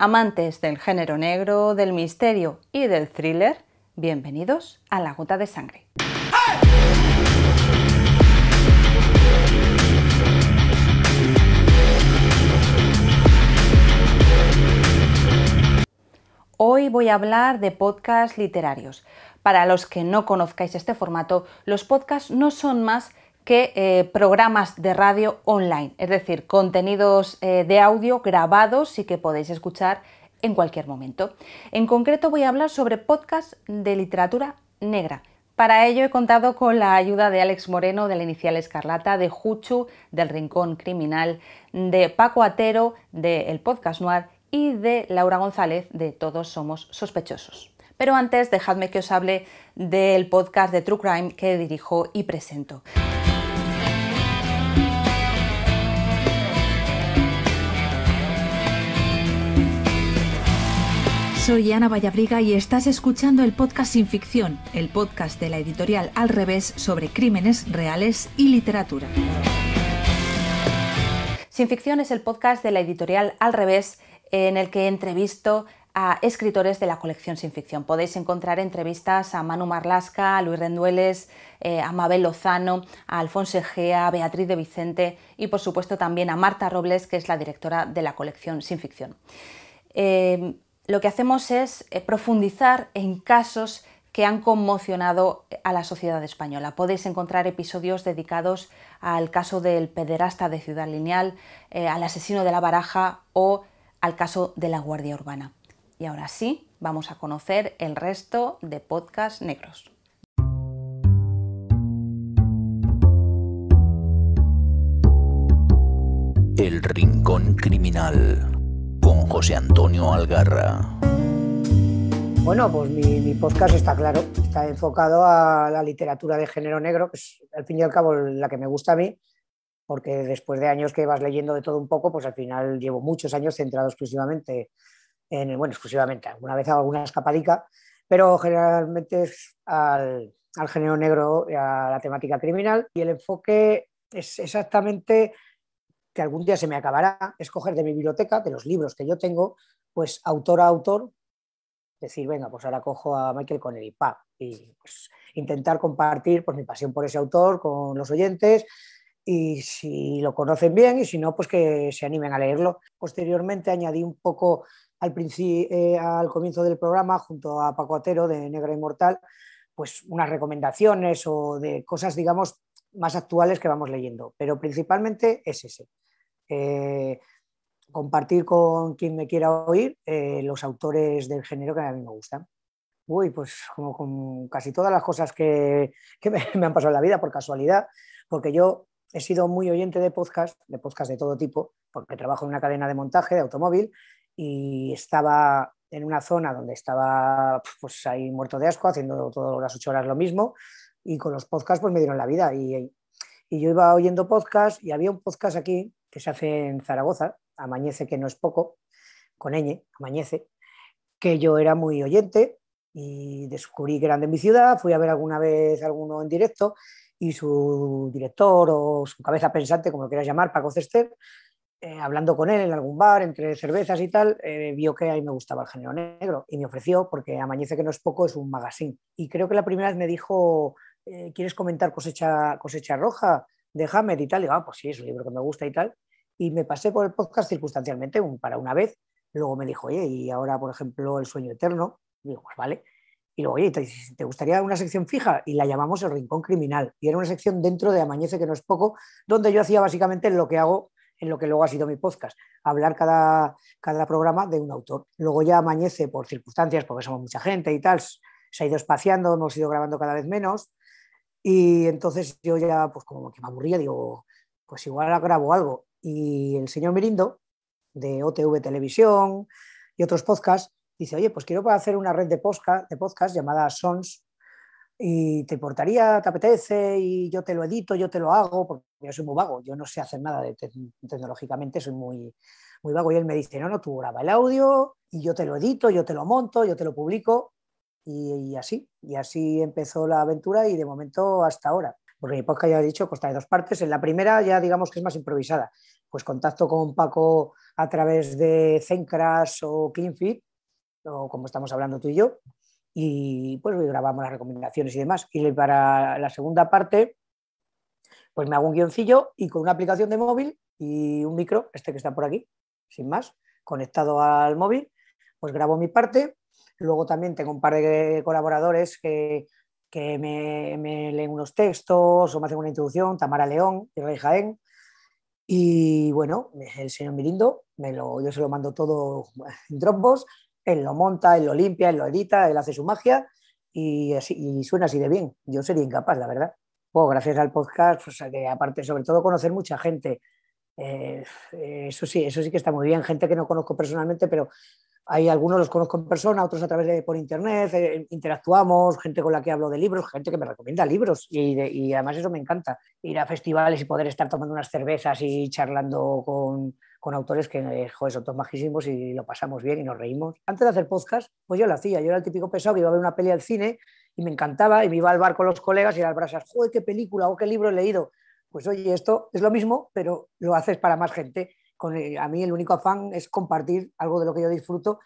Amantes del género negro, del misterio y del thriller, bienvenidos a La Gota de Sangre. Hoy voy a hablar de podcasts literarios. Para los que no conozcáis este formato, los podcasts no son más que eh, programas de radio online, es decir, contenidos eh, de audio grabados y que podéis escuchar en cualquier momento. En concreto voy a hablar sobre podcasts de literatura negra. Para ello he contado con la ayuda de Alex Moreno, de la Inicial Escarlata, de Juchu, del Rincón Criminal, de Paco Atero, del El Podcast Noir y de Laura González, de Todos Somos Sospechosos. Pero antes dejadme que os hable del podcast de True Crime que dirijo y presento. Soy Ana Vallabriga y estás escuchando el podcast Sin Ficción, el podcast de la editorial Al Revés sobre crímenes reales y literatura. Sin Ficción es el podcast de la editorial Al Revés en el que entrevisto a escritores de la colección Sin Ficción. Podéis encontrar entrevistas a Manu Marlasca, a Luis Rendueles, eh, a Mabel Lozano, a Alfonso Egea, a Beatriz de Vicente y por supuesto también a Marta Robles, que es la directora de la colección Sin Ficción. Eh, lo que hacemos es eh, profundizar en casos que han conmocionado eh, a la sociedad española. Podéis encontrar episodios dedicados al caso del pederasta de Ciudad Lineal, eh, al asesino de la baraja o al caso de la Guardia Urbana. Y ahora sí, vamos a conocer el resto de podcast negros. El Rincón Criminal. José Antonio Algarra. Bueno, pues mi, podcast está claro, está enfocado a la literatura de género negro, que es al fin y al cabo la que me gusta a mí, porque después de años que vas leyendo de todo un poco, pues al final llevo muchos años centrado exclusivamente en, bueno, exclusivamente, alguna vez hago alguna escapadica, pero generalmente es al, al género negro, a la temática criminal, y el enfoque es exactamente que algún día se me acabará, escoger de mi biblioteca, de los libros que yo tengo, pues autor a autor, decir, venga, pues ahora cojo a Michael Connery, pa, y pues, intentar compartir pues, mi pasión por ese autor con los oyentes, y si lo conocen bien, y si no, pues que se animen a leerlo. Posteriormente añadí un poco al, eh, al comienzo del programa, junto a Paco Atero de Negra Inmortal, pues unas recomendaciones o de cosas, digamos, más actuales que vamos leyendo, pero principalmente es ese. Eh, compartir con quien me quiera oír eh, los autores del género que a mí me gustan. Uy, pues como con casi todas las cosas que, que me, han pasado en la vida por casualidad, porque yo he sido muy oyente de podcast, de podcasts de todo tipo, porque trabajo en una cadena de montaje de automóvil y estaba en una zona donde estaba pues ahí muerto de asco, haciendo todas las ocho horas lo mismo, y con los podcasts pues me dieron la vida. Y, y yo iba oyendo podcasts y había un podcast aquí que se hace en Zaragoza, Amañece, que no es poco, con ñ, Amañece, que yo era muy oyente y descubrí que eran de mi ciudad, fui a ver alguna vez alguno en directo y su director o su cabeza pensante, como lo quieras llamar, Paco Cester, eh, hablando con él en algún bar, entre cervezas y tal, eh, vio que a mí me gustaba el género negro y me ofreció, porque Amañece que no es poco, es un magazine. Y creo que la primera vez me dijo, eh, ¿quieres comentar cosecha, cosecha roja? de Hammer y tal, y digo, ah, pues sí, es un libro que me gusta y tal. Y me pasé por el podcast circunstancialmente, un, para una vez. Luego me dijo, oye, y ahora, por ejemplo, El sueño eterno. digo, pues vale. Y luego, oye, ¿te, gustaría una sección fija? Y la llamamos El Rincón Criminal. Y era una sección dentro de Amañece, que no es poco, donde yo hacía básicamente lo que hago en lo que luego ha sido mi podcast, hablar cada, cada programa de un autor. Luego ya amañece por circunstancias, porque somos mucha gente y tal, se ha ido espaciando, hemos ido grabando cada vez menos, y entonces yo ya, pues como que me aburría, digo, pues igual grabo algo. Y el señor Mirindo, de OTV Televisión y otros podcasts, dice, oye, pues quiero hacer una red de podcast, de llamada Sons y te importaría, te apetece y yo te lo edito, yo te lo hago, porque yo soy muy vago, yo no sé hacer nada de tecnológicamente, soy muy, muy vago. Y él me dice, no, no, tú graba el audio y yo te lo edito, yo te lo monto, yo te lo publico y, así, y así empezó la aventura y de momento hasta ahora. Porque mi podcast, ya he dicho, consta de dos partes. En la primera ya digamos que es más improvisada. Pues contacto con Paco a través de Zencras o CleanFit, o como estamos hablando tú y yo, y pues grabamos las recomendaciones y demás. Y para la segunda parte, pues me hago un guioncillo y con una aplicación de móvil y un micro, este que está por aquí, sin más, conectado al móvil, pues grabo mi parte Luego también tengo un par de colaboradores que, me, leen unos textos o me hacen una introducción, Tamara León y Rey Jaén. Y bueno, el señor Mirindo, me lo, yo se lo mando todo en Dropbox, él lo monta, él lo limpia, él lo edita, él hace su magia y, suena así de bien. Yo sería incapaz, la verdad. gracias al podcast, pues, que aparte, sobre todo, conocer mucha gente. Eh, eso sí, eso sí que está muy bien. Gente que no conozco personalmente, pero hay algunos los conozco en persona, otros a través de por internet, eh, interactuamos, gente con la que hablo de libros, gente que me recomienda libros y, además eso me encanta, ir a festivales y poder estar tomando unas cervezas y charlando con, con autores que, eh, joder, son todos majísimos y lo pasamos bien y nos reímos. Antes de hacer podcast, pues yo lo hacía, yo era el típico pesado que iba a ver una peli al cine y me encantaba y me iba al bar con los colegas y las brasas, joder, qué película o oh, qué libro he leído. Pues oye, esto es lo mismo, pero lo haces para más gente eh, a mí el único afán es compartir algo de lo que yo disfruto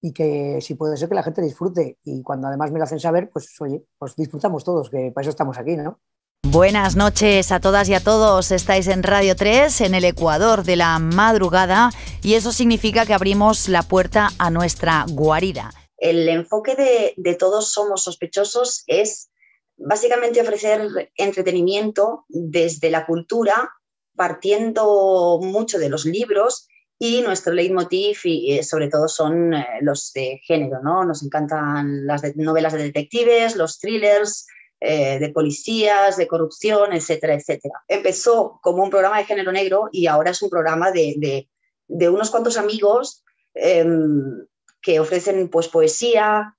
y que si puede ser que la gente disfrute. Y cuando además me lo hacen saber, pues oye, pues disfrutamos todos, que para eso estamos aquí, ¿no? Buenas noches a todas y a todos. Estáis en Radio 3, en el Ecuador de la madrugada, y eso significa que abrimos la puerta a nuestra guarida. El enfoque de, de todos somos sospechosos es básicamente ofrecer entretenimiento desde la cultura partiendo mucho de los libros y nuestro leitmotiv y, eh, sobre todo son eh, los de género, ¿no? Nos encantan las novelas de detectives, los thrillers, eh, de policías, de corrupción, etcétera, etcétera. Empezó como un programa de género negro y ahora es un programa de, unos cuantos amigos em, que ofrecen pues, poesía,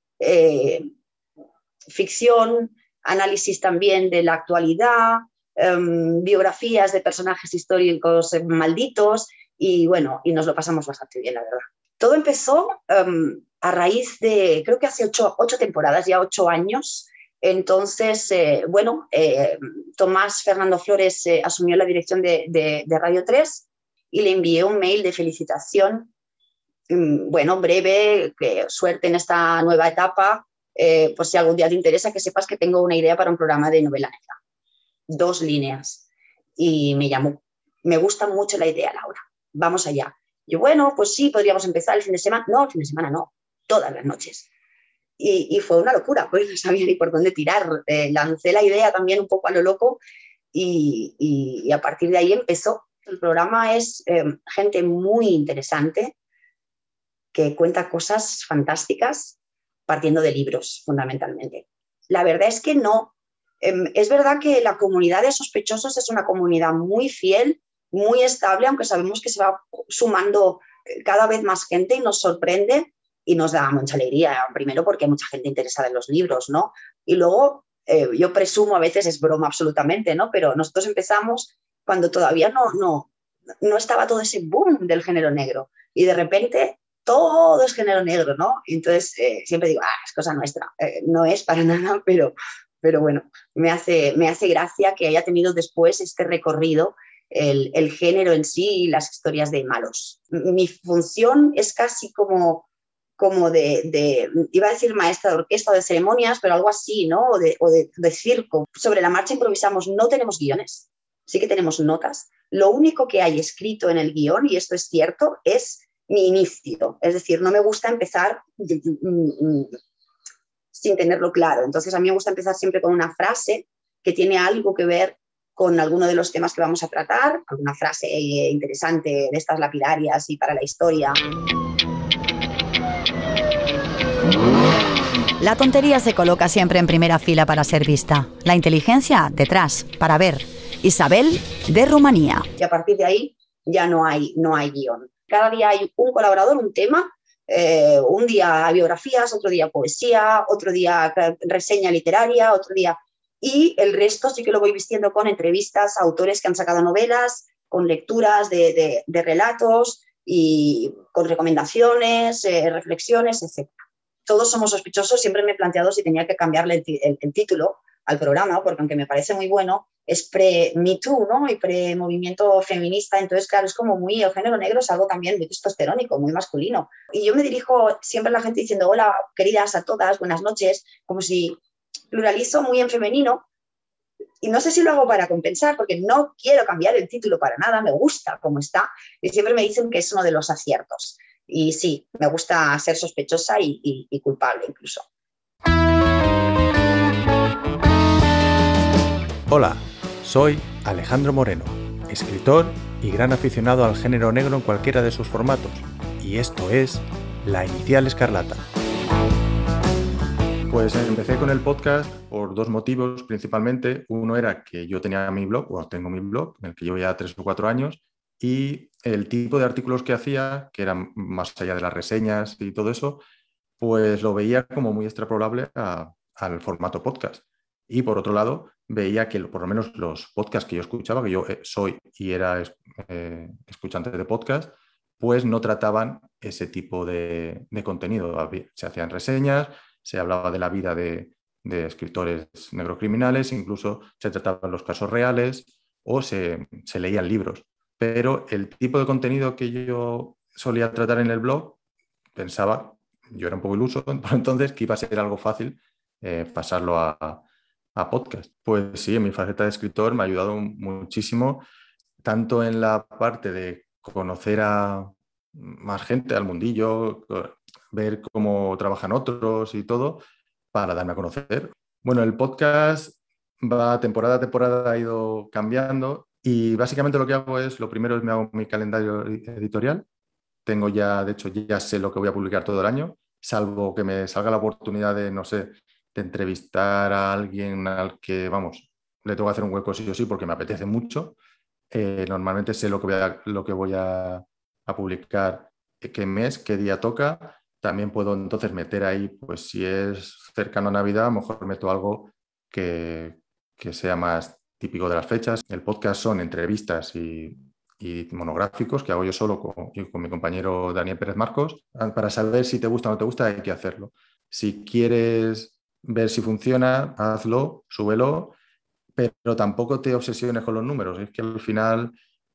ficción, análisis también de la actualidad, Em, biografías de personajes históricos em, malditos y bueno, y nos lo pasamos bastante bien, la verdad. Todo empezó em, a raíz de, creo que hace ocho, temporadas, ya ocho años. Entonces, eh, bueno, Tomás Fernando Flores eh, asumió la dirección de, Radio 3 y le envié un mail de felicitación, mm, bueno, breve, que suerte en esta nueva etapa, eh, por si algún día te interesa, que sepas que tengo una idea para un programa de novela negra dos líneas. Y me llamó, me gusta mucho la idea, Laura, vamos allá. Yo, bueno, pues sí, podríamos empezar el fin de semana. No, el fin de semana no, todas las noches. Y, fue una locura, pues no sabía ni por dónde tirar. Eh, lancé la idea también un poco a lo loco y, a partir de ahí empezó. El programa es em, gente muy interesante que cuenta cosas fantásticas partiendo de libros, fundamentalmente. La verdad es que no Em, es verdad que la comunidad de sospechosos es una comunidad muy fiel, muy estable, aunque sabemos que se va sumando eh, cada vez más gente y nos sorprende y nos da mucha alegría. Primero porque hay mucha gente interesada en los libros, ¿no? Y luego, eh, yo presumo, a veces es broma absolutamente, ¿no? Pero nosotros empezamos cuando todavía no, no, no estaba todo ese boom del género negro. Y de repente todo es género negro, ¿no? Entonces eh, siempre digo, ah, es cosa nuestra. no es para nada, pero pero bueno, me hace, me hace gracia que haya tenido después este recorrido el, género en sí y las historias de malos. Mi función es casi como, como de, iba a decir maestra de orquesta o de ceremonias, pero algo así, ¿no? O, de, de, circo. Sobre la marcha improvisamos, no tenemos guiones, sí que tenemos notas. Lo único que hay escrito en el guión, y esto es cierto, es mi inicio. Es decir, no me gusta empezar mm, mm, mm, sin tenerlo claro. Entonces, a mí me gusta empezar siempre con una frase que tiene algo que ver con alguno de los temas que vamos a tratar, alguna frase eh, interesante de estas lapidarias y para la historia. La tontería se coloca siempre en primera fila para ser vista, la inteligencia detrás, para ver. Isabel de Rumanía. Y a partir de ahí ya no hay, no hay guión. Cada día hay un colaborador, un tema, eh, un día biografías, otro día poesía, otro día reseña literaria, otro día... Y el resto sí que lo voy vistiendo con entrevistas a autores que han sacado novelas, con lecturas de, relatos y con recomendaciones, eh, reflexiones, etc. Todos somos sospechosos, siempre me he planteado si tenía que cambiarle el título, al programa, porque aunque me parece muy bueno, es pre-Me ¿no? Y pre-movimiento feminista. Entonces, claro, es como muy, el género negro es algo también muy testosterónico, muy masculino. Y yo me dirijo siempre a la gente diciendo, hola, queridas a todas, buenas noches, como si pluralizo muy en femenino. Y no sé si lo hago para compensar, porque no quiero cambiar el título para nada, me gusta como está. Y siempre me dicen que es uno de los aciertos. Y sí, me gusta ser sospechosa y culpable incluso. Hola, soy Alejandro Moreno, escritor y gran aficionado al género negro en cualquiera de sus formatos, y esto es La Inicial Escarlata. Pues empecé con el podcast por dos motivos principalmente. Uno era que yo tenía mi blog, o tengo mi blog, en el que llevo ya tres o cuatro años, y el tipo de artículos que hacía, que eran más allá de las reseñas y todo eso, pues lo veía como muy extrapolable al formato podcast. Y por otro lado, veía que por lo menos los podcasts que yo escuchaba, que yo eh, soy y era eh, escuchante de podcast, pues no trataban ese tipo de, contenido. Se hacían reseñas, se hablaba de la vida de, escritores negrocriminales, incluso se trataban los casos reales o se, leían libros. Pero el tipo de contenido que yo solía tratar en el blog, pensaba, yo era un poco iluso, entonces que iba a ser algo fácil eh, pasarlo a, a podcast. Pues sí, en mi faceta de escritor me ha ayudado muchísimo, tanto en la parte de conocer a más gente, al mundillo, eh, ver cómo trabajan otros y todo, para darme a conocer. Bueno, el podcast va temporada a temporada, ha ido cambiando y básicamente lo que hago es, lo primero es me hago mi calendario editorial. Tengo ya, de hecho, ya sé lo que voy a publicar todo el año, salvo que me salga la oportunidad de, no sé, de entrevistar a alguien al que, vamos, le tengo que hacer un hueco sí o sí porque me apetece mucho. Eh, normalmente sé lo que voy a, lo que voy a, publicar, eh, qué mes, qué día toca. También puedo entonces meter ahí, pues si es cercano a Navidad, a lo mejor meto algo que, sea más típico de las fechas. El podcast son entrevistas y, monográficos que hago yo solo con, con mi compañero Daniel Pérez Marcos. Ah, para saber si te gusta o no te gusta hay que hacerlo. Si quieres ver si funciona, hazlo, súbelo, pero tampoco te obsesiones con los números. Es que al final,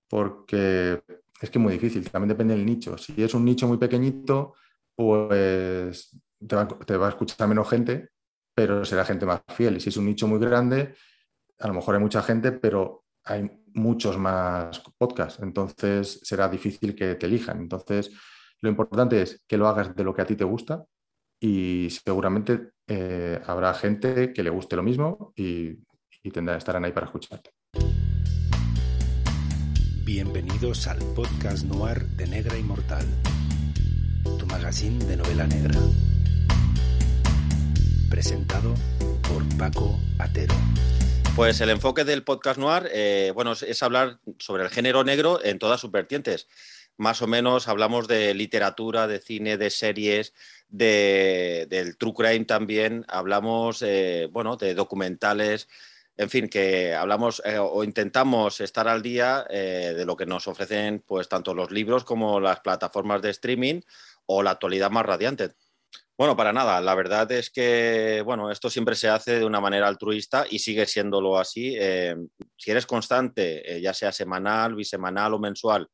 porque es que es muy difícil, también depende del nicho. Si es un nicho muy pequeñito, pues te va, te va a escuchar menos gente, pero será gente más fiel. Y si es un nicho muy grande, a lo mejor hay mucha gente, pero hay muchos más podcasts, entonces será difícil que te elijan. Entonces, lo importante es que lo hagas de lo que a ti te gusta, y seguramente eh, habrá gente que le guste lo mismo y, y tendrá, estarán ahí para escucharte. Bienvenidos al podcast noir de Negra Inmortal, tu magazine de novela negra. Presentado por Paco Atero. Pues el enfoque del podcast noir, eh, bueno, es hablar sobre el género negro en todas sus vertientes más o menos hablamos de literatura, de cine, de series, de, del true crime también, hablamos eh, bueno, de documentales, en fin, que hablamos eh, o intentamos estar al día eh, de lo que nos ofrecen pues, tanto los libros como las plataformas de streaming o la actualidad más radiante. Bueno, para nada. La verdad es que, bueno, esto siempre se hace de una manera altruista y sigue siéndolo así. si eres constante, ya sea semanal, bisemanal o mensual,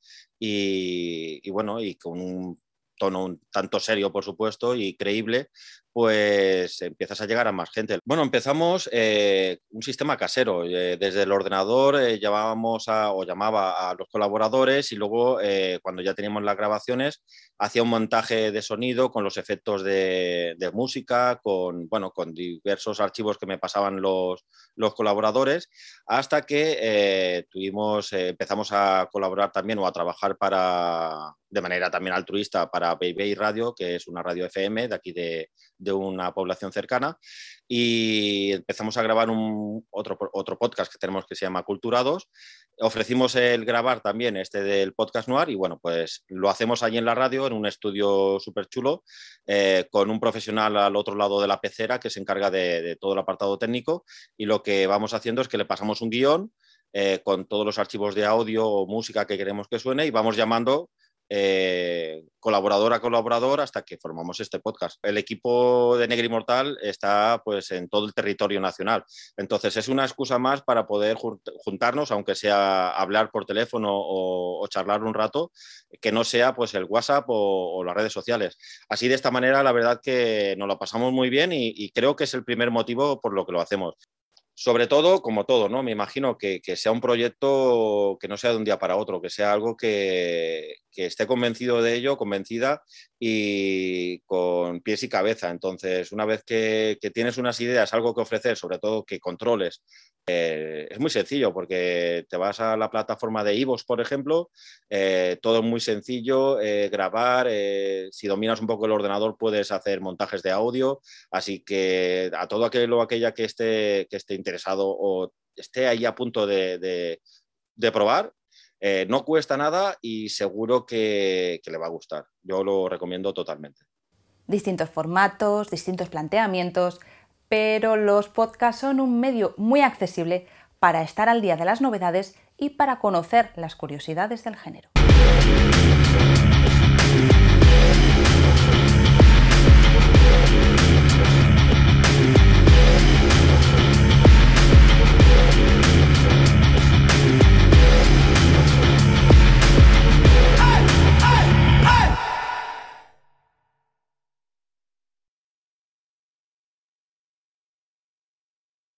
y, bueno, y con un tono un tanto serio, por supuesto, y creíble, pues empiezas a llegar a más gente. Bueno, empezamos eh, un sistema casero. Eh, desde el ordenador eh, llamábamos o llamaba a los colaboradores y luego cuando ya teníamos las grabaciones hacía un montaje de sonido con los efectos de, música, con, bueno, con diversos archivos que me pasaban los, los colaboradores, hasta que tuvimos, empezamos a colaborar también o a trabajar para, de manera también altruista para Baby Radio, que es una radio FM de aquí de, de una población cercana y empezamos a grabar un, otro, otro podcast que tenemos que se llama Culturados. Ofrecimos el grabar también este del podcast Noir y bueno, pues lo hacemos allí en la radio, en un estudio súper chulo, eh, con un profesional al otro lado de la pecera que se encarga de, todo el apartado técnico y lo que vamos haciendo es que le pasamos un guión. Eh, con todos los archivos de audio o música que queremos que suene y vamos llamando eh, colaboradora a colaborador hasta que formamos este podcast. El equipo de Negri Mortal está pues en todo el territorio nacional. Entonces es una excusa más para poder juntarnos, aunque sea hablar por teléfono o, charlar un rato, que no sea pues el WhatsApp o, las redes sociales. Así de esta manera la verdad que nos lo pasamos muy bien y, creo que es el primer motivo por lo que lo hacemos sobre todo, como todo, ¿no? Me imagino que, sea un proyecto que no sea de un día para otro, que sea algo que, que esté convencido de ello, convencida y con pies y cabeza. Entonces, una vez que, tienes unas ideas, algo que ofrecer, sobre todo que controles, eh, es muy sencillo porque te vas a la plataforma de Ivos, por ejemplo, eh, todo es muy sencillo, eh, grabar, si dominas un poco el ordenador puedes hacer montajes de audio, así que a todo aquel o aquella que esté, esté interesado o esté ahí a punto de probar, eh, no cuesta nada y seguro que, que le va a gustar. Yo lo recomiendo totalmente. Distintos formatos, distintos planteamientos, pero los podcasts son un medio muy accesible para estar al día de las novedades y para conocer las curiosidades del género.